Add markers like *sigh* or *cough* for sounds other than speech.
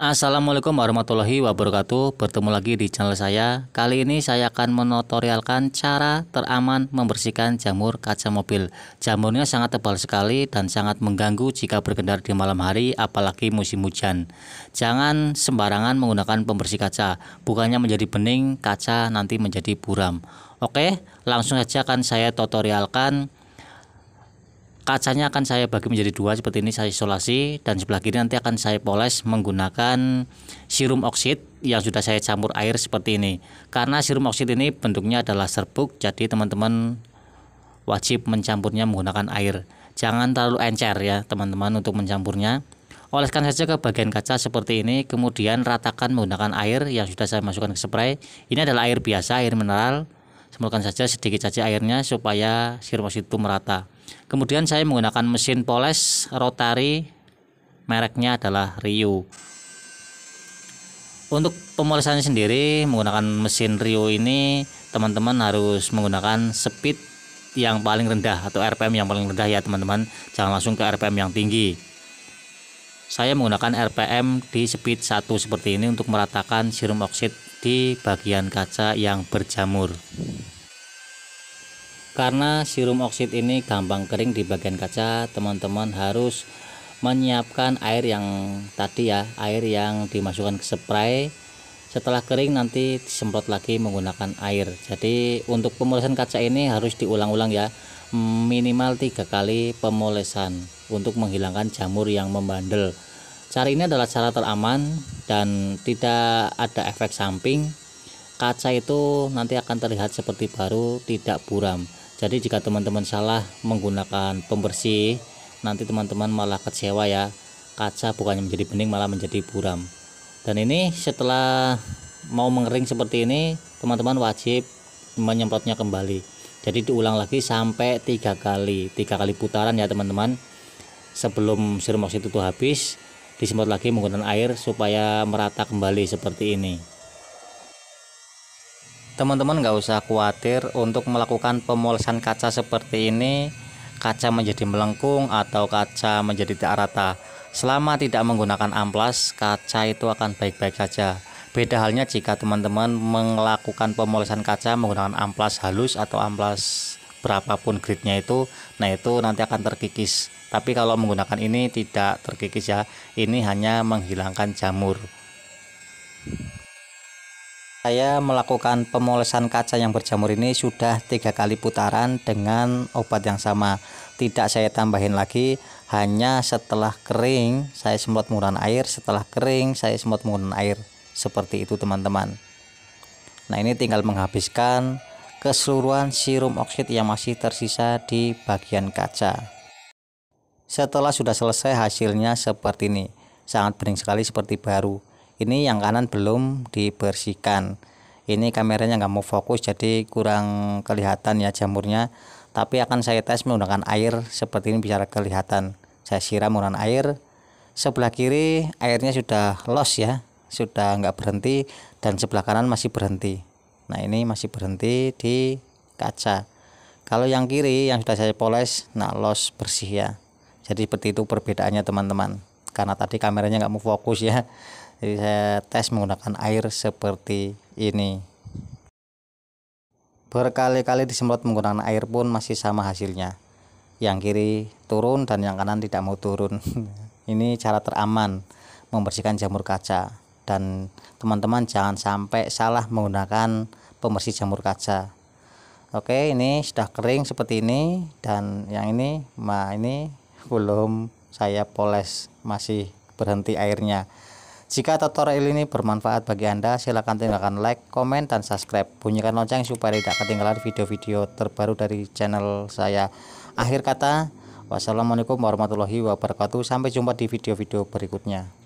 Assalamualaikum warahmatullahi wabarakatuh Bertemu lagi di channel saya Kali ini saya akan menotorialkan cara teraman membersihkan jamur kaca mobil Jamurnya sangat tebal sekali dan sangat mengganggu jika berkendara di malam hari apalagi musim hujan Jangan sembarangan menggunakan pembersih kaca Bukannya menjadi bening, kaca nanti menjadi buram Oke, langsung saja akan saya tutorialkan kacanya akan saya bagi menjadi dua seperti ini saya isolasi dan sebelah kiri nanti akan saya poles menggunakan sirum oksid yang sudah saya campur air seperti ini karena sirum oksid ini bentuknya adalah serbuk jadi teman-teman wajib mencampurnya menggunakan air jangan terlalu encer ya teman-teman untuk mencampurnya oleskan saja ke bagian kaca seperti ini kemudian ratakan menggunakan air yang sudah saya masukkan ke spray ini adalah air biasa air mineral semprotkan saja sedikit saja airnya supaya oksid itu merata kemudian saya menggunakan mesin poles rotary mereknya adalah Rio untuk pemolesannya sendiri menggunakan mesin Rio ini teman-teman harus menggunakan speed yang paling rendah atau RPM yang paling rendah ya teman-teman jangan langsung ke RPM yang tinggi saya menggunakan RPM di speed 1 seperti ini untuk meratakan serum oksid di bagian kaca yang berjamur karena sirum oksid ini gampang kering di bagian kaca, teman-teman harus menyiapkan air yang tadi ya, air yang dimasukkan ke spray. Setelah kering nanti disemprot lagi menggunakan air. Jadi untuk pemolesan kaca ini harus diulang-ulang ya, minimal tiga kali pemolesan untuk menghilangkan jamur yang membandel. Cara ini adalah cara teraman dan tidak ada efek samping. Kaca itu nanti akan terlihat seperti baru, tidak buram jadi jika teman-teman salah menggunakan pembersih nanti teman-teman malah kecewa ya kaca bukannya menjadi bening malah menjadi buram dan ini setelah mau mengering seperti ini teman-teman wajib menyemprotnya kembali jadi diulang lagi sampai tiga kali tiga kali putaran ya teman-teman sebelum serum oksid itu habis disemprot lagi menggunakan air supaya merata kembali seperti ini teman-teman nggak usah khawatir untuk melakukan pemolesan kaca seperti ini kaca menjadi melengkung atau kaca menjadi tidak rata selama tidak menggunakan amplas kaca itu akan baik-baik saja beda halnya jika teman-teman melakukan pemolesan kaca menggunakan amplas halus atau amplas berapapun gridnya itu nah itu nanti akan terkikis tapi kalau menggunakan ini tidak terkikis ya ini hanya menghilangkan jamur saya melakukan pemolesan kaca yang berjamur ini sudah tiga kali putaran dengan obat yang sama. Tidak saya tambahin lagi, hanya setelah kering saya semprot murahan air, setelah kering saya semprot murahan air. Seperti itu teman-teman. Nah ini tinggal menghabiskan keseluruhan sirum oksid yang masih tersisa di bagian kaca. Setelah sudah selesai hasilnya seperti ini, sangat bening sekali seperti baru ini yang kanan belum dibersihkan ini kameranya nggak mau fokus jadi kurang kelihatan ya jamurnya tapi akan saya tes menggunakan air seperti ini bisa kelihatan saya siram menggunakan air sebelah kiri airnya sudah los ya sudah nggak berhenti dan sebelah kanan masih berhenti nah ini masih berhenti di kaca kalau yang kiri yang sudah saya poles nah los bersih ya jadi seperti itu perbedaannya teman-teman karena tadi kameranya nggak mau fokus ya jadi saya tes menggunakan air seperti ini berkali-kali disemprot menggunakan air pun masih sama hasilnya yang kiri turun dan yang kanan tidak mau turun *laughs* ini cara teraman membersihkan jamur kaca dan teman-teman jangan sampai salah menggunakan pembersih jamur kaca Oke, ini sudah kering seperti ini dan yang ini, ma ini belum saya poles, masih berhenti airnya. Jika tutorial ini bermanfaat bagi Anda, silakan tinggalkan like, komen, dan subscribe. Bunyikan lonceng supaya tidak ketinggalan video-video terbaru dari channel saya. Akhir kata, wassalamualaikum warahmatullahi wabarakatuh. Sampai jumpa di video-video berikutnya.